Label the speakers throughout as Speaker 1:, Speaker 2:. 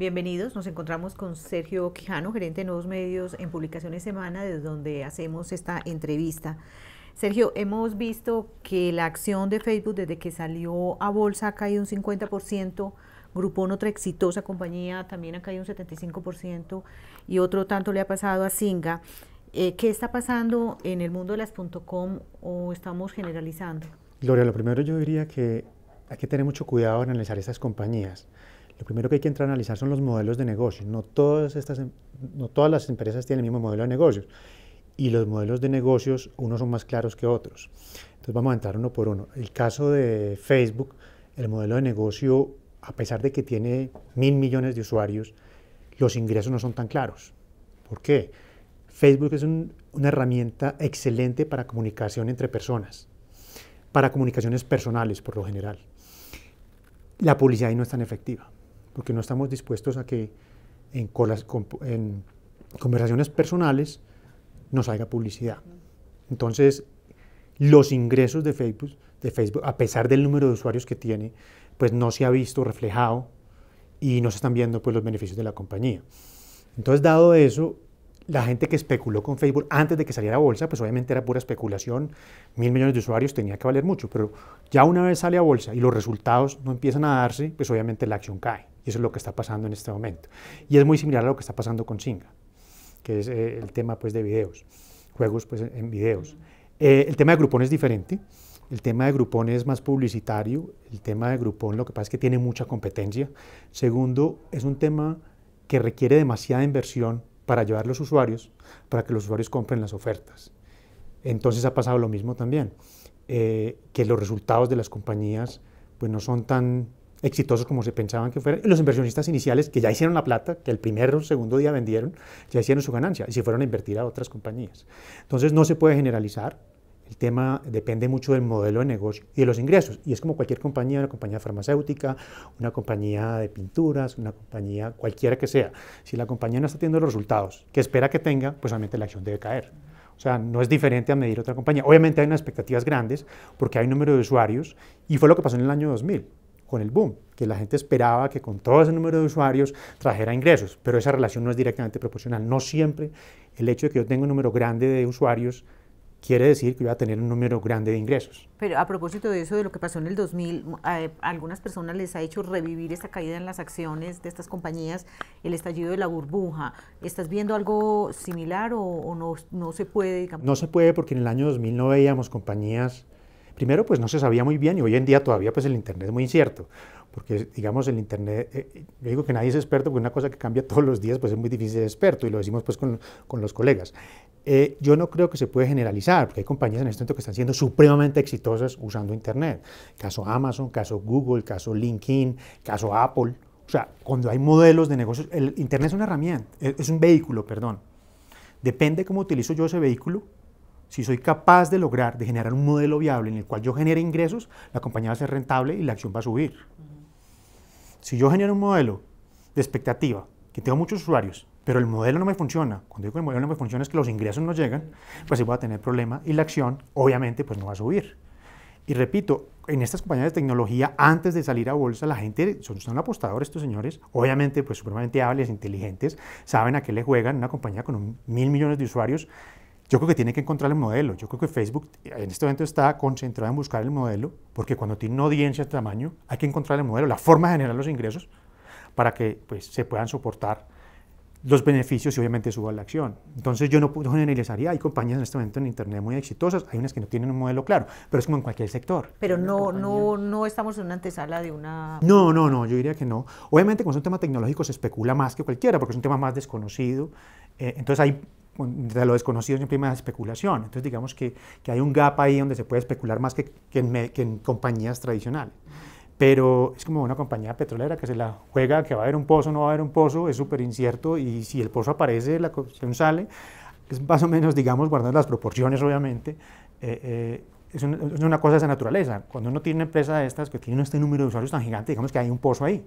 Speaker 1: Bienvenidos, nos encontramos con Sergio Quijano, gerente de Nuevos Medios en Publicaciones Semana, desde donde hacemos esta entrevista. Sergio, hemos visto que la acción de Facebook desde que salió a bolsa ha caído un 50%, en otra exitosa compañía, también ha caído un 75% y otro tanto le ha pasado a Singa. Eh, ¿Qué está pasando en el mundo de las .com o estamos generalizando?
Speaker 2: Gloria, lo primero yo diría que hay que tener mucho cuidado en analizar esas compañías lo primero que hay que entrar a analizar son los modelos de negocio. Em, no todas, las empresas tienen el mismo modelo de negocio. Y los modelos de negocios, unos son más claros que otros. Entonces vamos a entrar uno por uno. El caso de Facebook, el modelo de negocio, a pesar de que tiene mil millones de usuarios, los ingresos no son tan claros. ¿Por qué? Facebook es una herramienta excelente para comunicación entre personas, para comunicaciones personales por lo general. La publicidad ahí no es tan efectiva porque no estamos dispuestos a que en, en conversaciones personales nos salga publicidad. Entonces, los ingresos de Facebook, de Facebook, a pesar del número de usuarios que tiene, pues no se ha visto reflejado y no se están viendo pues, los beneficios de la compañía. Entonces, dado eso, la gente que especuló con Facebook antes de que saliera a bolsa, pues obviamente era pura especulación, mil millones de usuarios tenía que valer mucho, pero ya una vez sale a bolsa y los resultados no empiezan a darse, pues obviamente la acción cae. Y eso es lo que está pasando en este momento. Y es muy similar a lo que está pasando con Singa, que es eh, el tema pues, de videos, juegos pues, en videos. Eh, el tema de Groupon es diferente. El tema de Groupon es más publicitario. El tema de Groupon lo que pasa es que tiene mucha competencia. Segundo, es un tema que requiere demasiada inversión para llevar a los usuarios, para que los usuarios compren las ofertas. Entonces ha pasado lo mismo también, eh, que los resultados de las compañías pues no son tan exitosos como se pensaban que fueran. Los inversionistas iniciales que ya hicieron la plata, que el primer o segundo día vendieron, ya hicieron su ganancia y se fueron a invertir a otras compañías. Entonces no se puede generalizar. El tema depende mucho del modelo de negocio y de los ingresos. Y es como cualquier compañía, una compañía farmacéutica, una compañía de pinturas, una compañía cualquiera que sea. Si la compañía no está teniendo los resultados que espera que tenga, pues obviamente la acción debe caer. O sea, no es diferente a medir otra compañía. Obviamente hay unas expectativas grandes porque hay un número de usuarios y fue lo que pasó en el año 2000 con el boom, que la gente esperaba que con todo ese número de usuarios trajera ingresos, pero esa relación no es directamente proporcional. No siempre el hecho de que yo tenga un número grande de usuarios quiere decir que voy a tener un número grande de ingresos.
Speaker 1: Pero a propósito de eso, de lo que pasó en el 2000, a, eh, algunas personas les ha hecho revivir esta caída en las acciones de estas compañías, el estallido de la burbuja. ¿Estás viendo algo similar o, no, no se puede?
Speaker 2: No se puede porque en el año 2000 no veíamos compañías Primero, pues no se sabía muy bien y hoy en día todavía pues el Internet es muy incierto, porque digamos el Internet, eh, eh, yo digo que nadie es experto, porque una cosa que cambia todos los días pues es muy difícil ser experto y lo decimos pues con, los colegas. Eh, yo no creo que se puede generalizar, porque hay compañías en este momento que están siendo supremamente exitosas usando Internet. Caso Amazon, caso Google, caso LinkedIn, caso Apple. O sea, cuando hay modelos de negocios, el Internet es una herramienta, e, es un vehículo, perdón. Depende cómo utilizo yo ese vehículo, si soy capaz de lograr, de generar un modelo viable en el cual yo genere ingresos, la compañía va a ser rentable y la acción va a subir. Si yo genero un modelo de expectativa, que tengo muchos usuarios, pero el modelo no me funciona, cuando digo que el modelo no me funciona es que los ingresos no llegan, pues sí voy a tener problema y la acción obviamente pues no va a subir. Y repito, en estas compañías de tecnología, antes de salir a bolsa, la gente, son, apostadores estos señores, obviamente pues supremamente hábiles, inteligentes, saben a qué le juegan, una compañía con mil millones de usuarios, yo creo que tiene que encontrar el modelo. Yo creo que Facebook eh, en este momento está concentrado en buscar el modelo, porque cuando tiene una audiencia de tamaño, hay que encontrar el modelo, la forma de generar los ingresos para que pues, se puedan soportar los beneficios y obviamente suba la acción. Entonces yo no generalizaría, hay compañías en este momento en Internet muy exitosas, hay unas que no tienen un modelo claro, pero es como en cualquier sector.
Speaker 1: Pero no, no, no estamos en una antesala de una...
Speaker 2: No, no, no, yo diría que no. Obviamente cuando es un tema tecnológico se especula más que cualquiera, porque es un tema más desconocido, eh, entonces hay de lo desconocido siempre hay más especulación. Entonces digamos que, que, hay un gap ahí donde se puede especular más que, que, en, compañías tradicionales. Pero es como una compañía petrolera que se la juega, que va a haber un pozo, no va a haber un pozo, es súper incierto y si el pozo aparece, la cuestión sale. Es más o menos, digamos, guardando las proporciones, obviamente. Eh, eh, es, una, es una cosa de esa naturaleza. Cuando uno tiene una empresa de estas que tiene este número de usuarios tan gigante, digamos que hay un pozo ahí.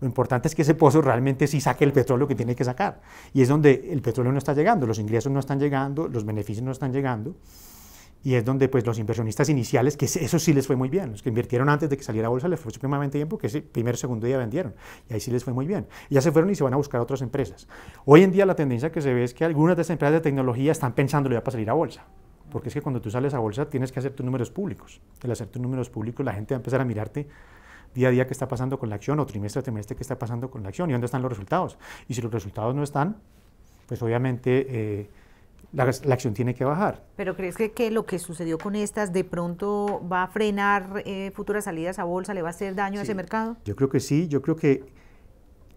Speaker 2: Lo importante es que ese pozo realmente sí saque el petróleo que tiene que sacar. Y es donde el petróleo no está llegando, los ingresos no están llegando, los beneficios no están llegando. Y es donde pues, los inversionistas iniciales, que eso sí les fue muy bien, los que invirtieron antes de que saliera a bolsa les fue supremamente bien porque ese primer segundo día vendieron. Y ahí sí les fue muy bien. ya se fueron y se van a buscar otras empresas. Hoy en día la tendencia que se ve es que algunas de esas empresas de tecnología están pensándolo ya para salir a bolsa porque es que cuando tú sales a bolsa tienes que hacer tus números públicos. El hacer tus números públicos, la gente va a empezar a mirarte día a día qué está pasando con la acción o trimestre a trimestre qué está pasando con la acción y dónde están los resultados. Y si los resultados no están, pues obviamente... Eh, la, la, acción tiene que bajar.
Speaker 1: ¿Pero crees que, que, lo que sucedió con estas de pronto va a frenar eh, futuras salidas a bolsa? ¿Le va a hacer daño a ese mercado?
Speaker 2: Yo creo que sí, yo creo que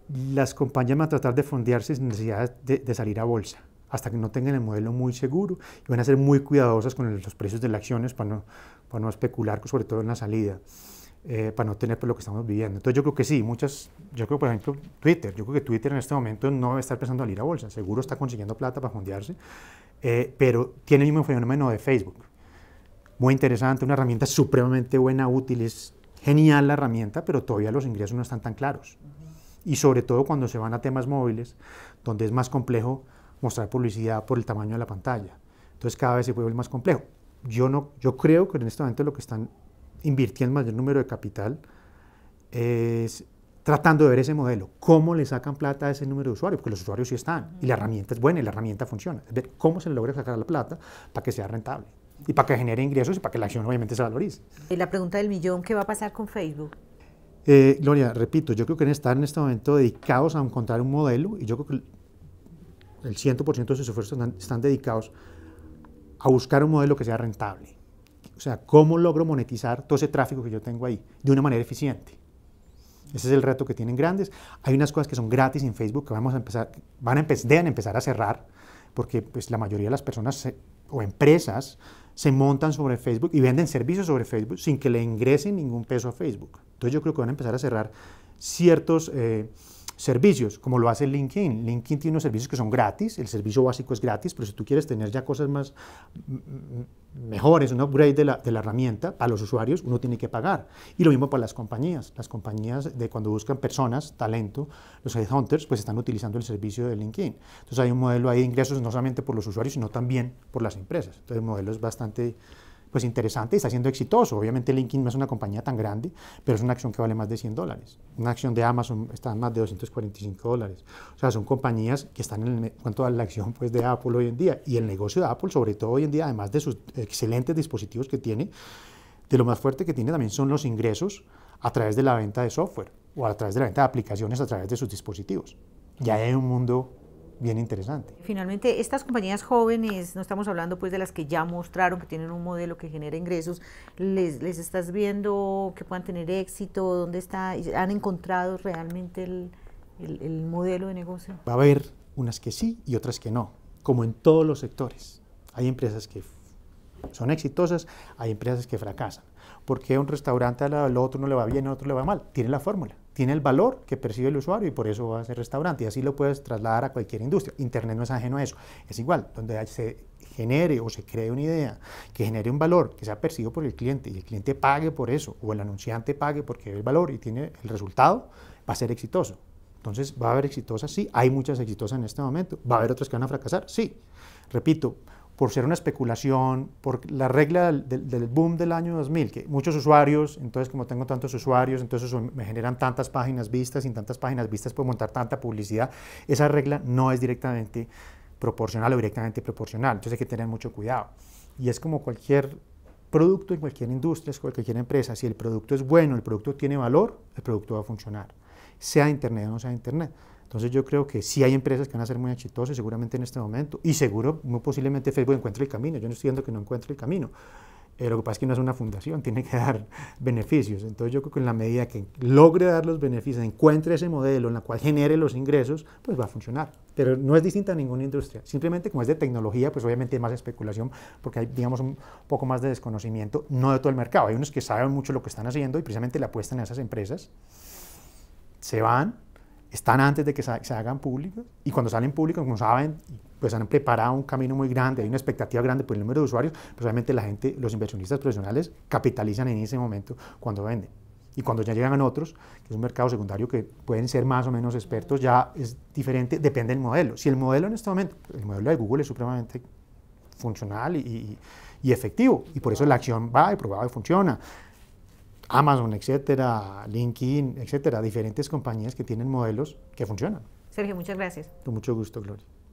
Speaker 2: las compañías van a tratar de fondearse sin necesidad de, salir a bolsa hasta que no tengan el modelo muy seguro y van a ser muy cuidadosas con los precios de las acciones para no, para no especular, sobre todo en la salida. Eh, para no tener por pues, lo que estamos viviendo. Entonces yo creo que sí, muchas, yo creo por ejemplo Twitter, yo creo que Twitter en este momento no debe estar pensando en ir a bolsa, seguro está consiguiendo plata para fondearse, eh, pero tiene el mismo fenómeno de Facebook. Muy interesante, una herramienta supremamente buena, útil, es genial la herramienta, pero todavía los ingresos no están tan claros. Y sobre todo cuando se van a temas móviles, donde es más complejo mostrar publicidad por el tamaño de la pantalla. Entonces cada vez se vuelve más complejo. Yo, no, yo creo que en este momento lo que están invirtiendo el mayor número de capital, es tratando de ver ese modelo, cómo le sacan plata a ese número de usuarios, porque los usuarios sí están, y la herramienta es buena y la herramienta funciona, es ver cómo se logra sacar la plata para que sea rentable y para que genere ingresos y para que la acción obviamente se valorice.
Speaker 1: Y la pregunta del millón, ¿qué va a pasar con Facebook?
Speaker 2: Eh, Gloria, repito, yo creo que están en este momento dedicados a encontrar un modelo y yo creo que el 100% de sus esfuerzos están dedicados a buscar un modelo que sea rentable o sea, ¿cómo logro monetizar todo ese tráfico que yo tengo ahí de una manera eficiente? Ese es el reto que tienen grandes. Hay unas cosas que son gratis en Facebook que vamos a empezar, van a empezar a cerrar, porque pues, la mayoría de las personas o empresas se montan sobre Facebook y venden servicios sobre Facebook sin que le ingresen ningún peso a Facebook. Entonces yo creo que van a empezar a cerrar ciertos... Eh, servicios, como lo hace LinkedIn. LinkedIn tiene unos servicios que son gratis, el servicio básico es gratis, pero si tú quieres tener ya cosas más mejores, un upgrade de la, herramienta para los usuarios, uno tiene que pagar. Y lo mismo para las compañías. Las compañías de cuando buscan personas, talento, los headhunters, pues están utilizando el servicio de LinkedIn. Entonces hay un modelo ahí de ingresos no solamente por los usuarios, sino también por las empresas. Entonces el modelo es bastante pues interesante y está siendo exitoso. Obviamente LinkedIn no es una compañía tan grande, pero es una acción que vale más de 100 dólares. Una acción de Amazon está en más de 245 dólares. O sea, son compañías que están en cuanto a la acción pues, de Apple hoy en día. Y el negocio de Apple, sobre todo hoy en día, además de sus excelentes dispositivos que tiene, de lo más fuerte que tiene también son los ingresos a través de la venta de software o a través de la venta de aplicaciones a través de sus dispositivos. Ya hay un mundo bien interesante.
Speaker 1: Finalmente, estas compañías jóvenes, no estamos hablando pues de las que ya mostraron que tienen un modelo que genera ingresos, ¿les, estás viendo que puedan tener éxito? ¿Dónde está? ¿Han encontrado realmente el, modelo de negocio?
Speaker 2: Va a haber unas que sí y otras que no, como en todos los sectores. Hay empresas que son exitosas, hay empresas que fracasan. ¿Por qué un restaurante al otro no le va bien, al otro le va mal. Tiene la fórmula tiene el valor que percibe el usuario y por eso va a ser restaurante. Y así lo puedes trasladar a cualquier industria. Internet no es ajeno a eso. Es igual, donde se genere o se cree una idea que genere un valor que sea percibido por el cliente y el cliente pague por eso o el anunciante pague porque ve el valor y tiene el resultado, va a ser exitoso. Entonces, ¿va a haber exitosas? Sí. ¿Hay muchas exitosas en este momento? ¿Va a haber otras que van a fracasar? Sí. Repito, por ser una especulación, por la regla del, boom del año 2000, que muchos usuarios, entonces como tengo tantos usuarios, entonces me generan tantas páginas vistas, sin tantas páginas vistas puedo montar tanta publicidad, esa regla no es directamente proporcional o directamente proporcional, entonces hay que tener mucho cuidado. Y es como cualquier producto en cualquier industria, como cualquier empresa, si el producto es bueno, el producto tiene valor, el producto va a funcionar, sea internet o no sea internet. Entonces yo creo que sí hay empresas que van a ser muy exitosas seguramente en este momento y seguro, muy posiblemente Facebook encuentre el camino. Yo no estoy diciendo que no encuentre el camino. Eh, lo que pasa es que no es una fundación, tiene que dar beneficios. Entonces yo creo que en la medida que logre dar los beneficios, encuentre ese modelo en la cual genere los ingresos, pues va a funcionar. Pero no es distinta a ninguna industria. Simplemente como es de tecnología, pues obviamente hay más especulación porque hay, digamos, un poco más de desconocimiento, no de todo el mercado. Hay unos que saben mucho lo que están haciendo y precisamente le apuestan a esas empresas, se van están antes de que se hagan públicos y cuando salen públicos, como saben, pues han preparado un camino muy grande, hay una expectativa grande por el número de usuarios, pero realmente la gente, los inversionistas profesionales capitalizan en ese momento cuando venden. Y cuando ya llegan otros, que es un mercado secundario que pueden ser más o menos expertos, ya es diferente, depende del modelo. Si el modelo en este momento, el modelo de Google es supremamente funcional y, efectivo, y por eso la acción va y probablemente y funciona. Amazon, etcétera, LinkedIn, etcétera, diferentes compañías que tienen modelos que funcionan.
Speaker 1: Sergio, muchas gracias.
Speaker 2: Con mucho gusto, Gloria.